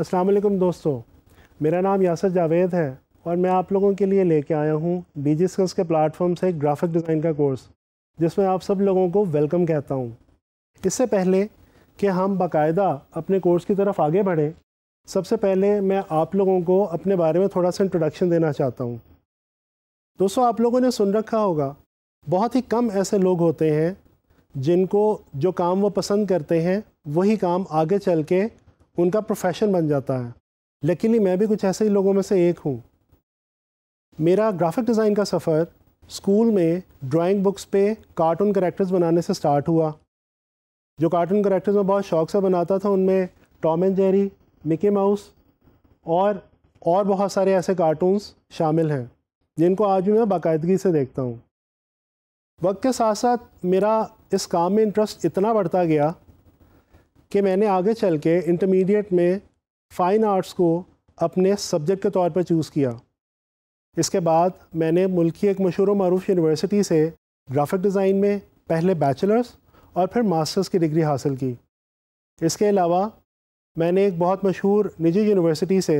अस्सलाम वालेकुम दोस्तों मेरा नाम यासर जावेद है और मैं आप लोगों के लिए लेके आया हूँ डी स्किल्स के प्लेटफॉर्म से एक ग्राफिक डिज़ाइन का कोर्स जिसमें आप सब लोगों को वेलकम कहता हूँ इससे पहले कि हम बाकायदा अपने कोर्स की तरफ आगे बढ़ें सबसे पहले मैं आप लोगों को अपने बारे में थोड़ा सा इंट्रोडक्शन देना चाहता हूँ दोस्तों आप लोगों ने सुन रखा होगा बहुत ही कम ऐसे लोग होते हैं जिनको जो काम वो पसंद करते हैं वही काम आगे चल के उनका प्रोफेशन बन जाता है लेकिन मैं भी कुछ ऐसे ही लोगों में से एक हूँ मेरा ग्राफिक डिज़ाइन का सफ़र स्कूल में ड्राइंग बुक्स पे कार्टून करेक्टर्स बनाने से स्टार्ट हुआ जो कार्टून करेक्टर्स मैं बहुत शौक से बनाता था उनमें Tom and Jerry Mickey Mouse और और बहुत सारे ऐसे कार्टून्स शामिल हैं जिनको आज भी मैं बाकायदगी से देखता हूँ वक्त के साथ साथ मेरा इस काम में इंटरेस्ट इतना बढ़ता गया कि मैंने आगे चल के इंटरमीडिएट में फ़ाइन आर्ट्स को अपने सब्जेक्ट के तौर पर चूज़ किया इसके बाद मैंने मुल्क की एक मशहूर मरूफ यूनिवर्सिटी से ग्राफिक डिज़ाइन में पहले बैचलर्स और फिर मास्टर्स की डिग्री हासिल की इसके अलावा मैंने एक बहुत मशहूर निजी यूनिवर्सिटी से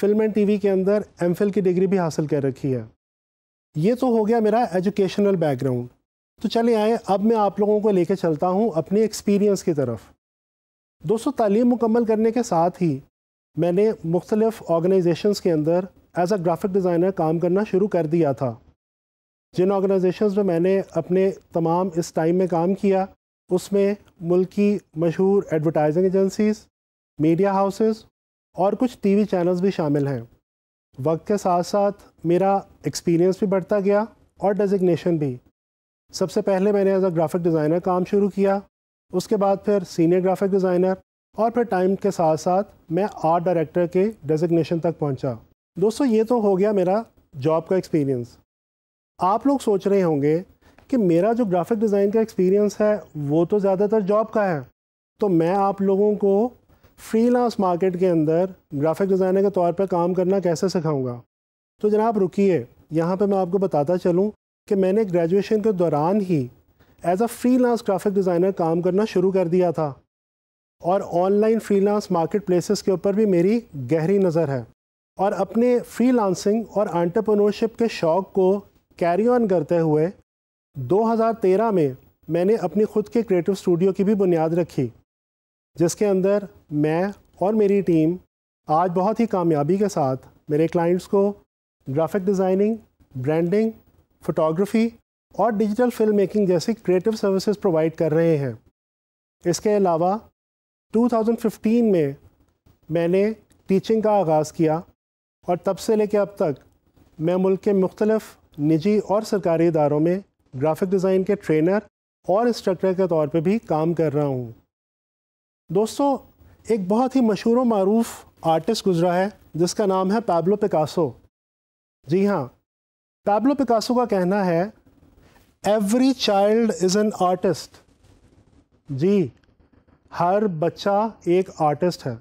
फ़िल्म एंड टीवी के अंदर एम की डिग्री भी हासिल कर रखी है ये तो हो गया मेरा एजुकेशनल बैकग्राउंड तो चले आए अब मैं आप लोगों को लेकर चलता हूँ अपने एक्सपीरियंस की तरफ दोस्तों तालीम मुकम्मल करने के साथ ही मैंने मुख्तलिफ़ ऑर्गेनाइजेशंस के अंदर एज अ ग्राफिक डिज़ाइनर काम करना शुरू कर दिया था जिन ऑर्गनाइजेशन में मैंने अपने तमाम इस टाइम में काम किया उसमें मुल्क की मशहूर एडवर्टाइजिंग एजेंसीज मीडिया हाउसेस और कुछ टीवी चैनल्स भी शामिल हैं वक्त के साथ साथ मेरा एक्सपीरियंस भी बढ़ता गया और डेजिग्नेशन भी सबसे पहले मैंने एज अ ग्राफिक डिज़ाइनर काम शुरू किया उसके बाद फिर सीनियर ग्राफिक डिज़ाइनर और फिर टाइम के साथ साथ मैं आर्ट डायरेक्टर के डेजिग्नेशन तक पहुंचा। दोस्तों ये तो हो गया मेरा जॉब का एक्सपीरियंस आप लोग सोच रहे होंगे कि मेरा जो ग्राफिक डिज़ाइन का एक्सपीरियंस है वो तो ज़्यादातर जॉब का है तो मैं आप लोगों को फ्रीलांस मार्केट के अंदर ग्राफिक डिज़ाइनर के तौर पर काम करना कैसे सिखाऊंगा तो जनाब रुकिए यहाँ पे मैं आपको बताता चलूँ कि मैंने ग्रेजुएशन के दौरान ही as a freelance graphic designer काम करना शुरू कर दिया था और ऑनलाइन फ्रीलांस मार्केट प्लेसेस के ऊपर भी मेरी गहरी नज़र है और अपने फ्रीलांसिंग और एंटरप्रेन्योरशिप के शौक़ को कैरी ऑन करते हुए 2013 में मैंने अपनी खुद के क्रिएटिव स्टूडियो की भी बुनियाद रखी जिसके अंदर मैं और मेरी टीम आज बहुत ही कामयाबी के साथ मेरे क्लाइंट्स को ग्राफिक डिज़ाइनिंग ब्रांडिंग फ़ोटोग्राफ़ी और डिजिटल फिल्म मेकिंग जैसी क्रिएटिव सर्विसेज प्रोवाइड कर रहे हैं इसके अलावा 2015 में मैंने टीचिंग का आगाज़ किया और तब से लेकर अब तक मैं मुल्क के मुख्तलफ़ निजी और सरकारी इदारों में ग्राफिक डिज़ाइन के ट्रेनर और इंस्ट्रक्टर के तौर पर भी काम कर रहा हूँ दोस्तों एक बहुत ही मशहूर मरूफ आर्टिस्ट गुजरा है जिसका नाम है पैबलो पिकासो जी हाँ पैबलो पिकासो का कहना है every child is an artist जी हर बच्चा एक आर्टिस्ट है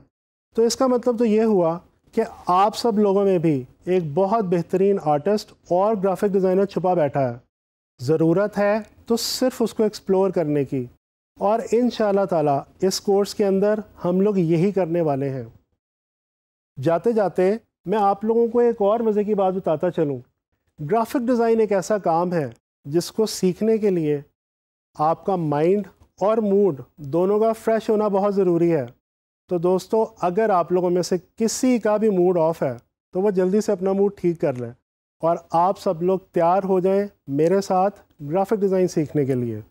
तो इसका मतलब तो ये हुआ कि आप सब लोगों में भी एक बहुत बेहतरीन आर्टिस्ट और ग्राफिक डिज़ाइनर छुपा बैठा है ज़रूरत है तो सिर्फ उसको एक्सप्लोर करने की और इन ताला इस कोर्स के अंदर हम लोग यही करने वाले हैं जाते जाते मैं आप लोगों को एक और मज़े की बात बताता चलूँ ग्राफिक डिज़ाइन एक ऐसा काम है जिसको सीखने के लिए आपका माइंड और मूड दोनों का फ्रेश होना बहुत ज़रूरी है तो दोस्तों अगर आप लोगों में से किसी का भी मूड ऑफ है तो वह जल्दी से अपना मूड ठीक कर लें और आप सब लोग तैयार हो जाएं मेरे साथ ग्राफिक डिज़ाइन सीखने के लिए